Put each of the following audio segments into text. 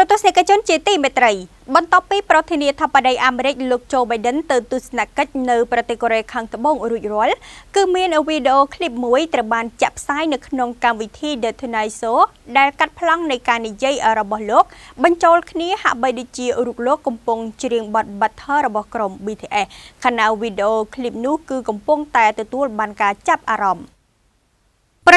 រទស្សនិកជនជាទីមេត្រី បន្ទាប់ពីប្រធានាធិបតីអាមេរិកលោកโจ Biden ទៅទស្សនកិច្ចនៅប្រទេសកូរ៉េខាងត្បូងរួចរាល់គឺមានវីដេអូឃ្លីបមួយត្រូវបានចាក់ផ្សាយនៅក្នុងកម្មវិធី The Tonight Show ដែលកាត់ប្លង់នៃការនិយាយរបស់លោកបញ្ចូលគ្នាហាក់បីដូចជារូបលោកកំពុងច្រៀងបទ Butter របស់ក្រុម BTS ខណៈវីដេអូឃ្លីបនោះគឺកំពុងតែទទួលបានការចាប់អារម្មណ៍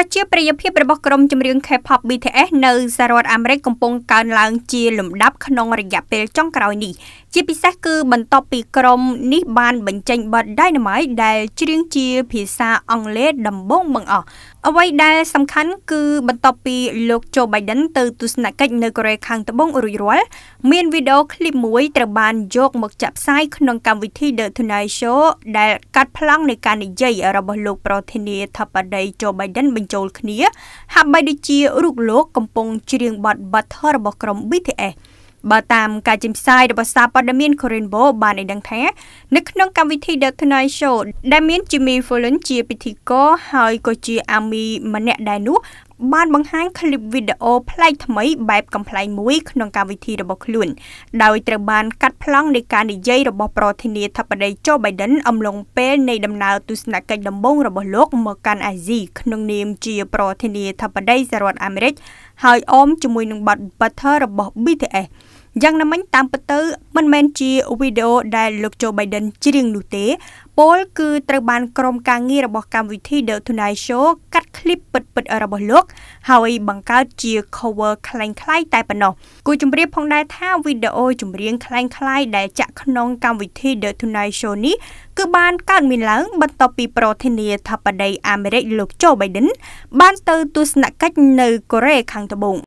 ប្រជាប្រិយភាពរបស់ក្រុមចម្រៀង K-pop BTS នៅសហរដ្ឋអាមេរិកកំពុងកើនឡើងជាលំដាប់ក្នុងរយៈពេលចុងក្រោយនេះជាពិសេសគឺបន្ទាប់ពីក្រុមនេះបានបញ្ចេញបទ Dynamite ដែលច្រៀងជាភាសាអង់គ្លេសដំបូងបង្អស់អ្វីដែលសំខាន់គឺបន្ទាប់ពីលោកโจ Biden ទៅទស្សនកិច្ចនៅកូរ៉េខាងត្បូងរួចរាល់មានវីដេអូឃ្លីបមួយត្រូវបានយកមកចាក់ផ្សាយក្នុងកម្មវិធី The Tonight Show ដែលកាត់ប្លង់នៃការនិយាយរបស់លោកប្រធានាធិបតីโจ Biden បញ្ចូលគ្នា ហាក់បីដូចជារូបលោកកំពុងច្រៀងបទ Butter របស់ក្រុម BTS បើតាមការចេញផ្សាយរបស់សារព័ត៌មាន Korean Bo បានឲ្យដឹងថា នៅក្នុងកម្មវិធី The Tonight Show ដែលមាន Jimmy Fallon ជាពិធីករហើយក៏ជា Ami ម្នាក់ដែរនោះបានបង្ហាញคลิปវីដេអូប្លែកថ្មី បែបកំ pl ែងមួយក្នុងកម្មវិធីរបស់ខ្លួនដោយត្រូវបានកាត់ប្លង់នៃការនិយាយរបស់ប្រធានាធិបតី Joe Biden អំឡុងពេលនៃដំណើរទស្សនកិច្ចដំបូងរបស់លោកមកកាន់អាស៊ីក្នុងនាម ជាប្រធានាធិបតីសហរដ្ឋអាមេរិកហើយអមជាមួយនឹងបាត់ Butter របស់ BTS យ៉ាងណាមិញ តាមពិតទៅមិនមែនជាវីដេអូដែលលោកโจ Biden ច្រៀងនោះទេពលគឺត្រូវបានក្រុមការងាររបស់កម្មវិធី The Tonight Show កាត់ឃ្លីបពិតៗរបស់លោក ហើយ បង្កើតជា cover คล้ายៗតែប៉ុណ្ណោះគូជម្រាបផងដែរថាវីដេអូចម្រៀងคล้ายៗដែលចាក់ក្នុងកម្មវិធី The Tonight Show នេះគឺបានកើតមានឡើង បន្ទាប់ពីប្រធានាធិបតីអាមេរិកលោកโจ Biden បានទៅ ទស្សនកិច្ចនៅកូរ៉េខាងត្បូង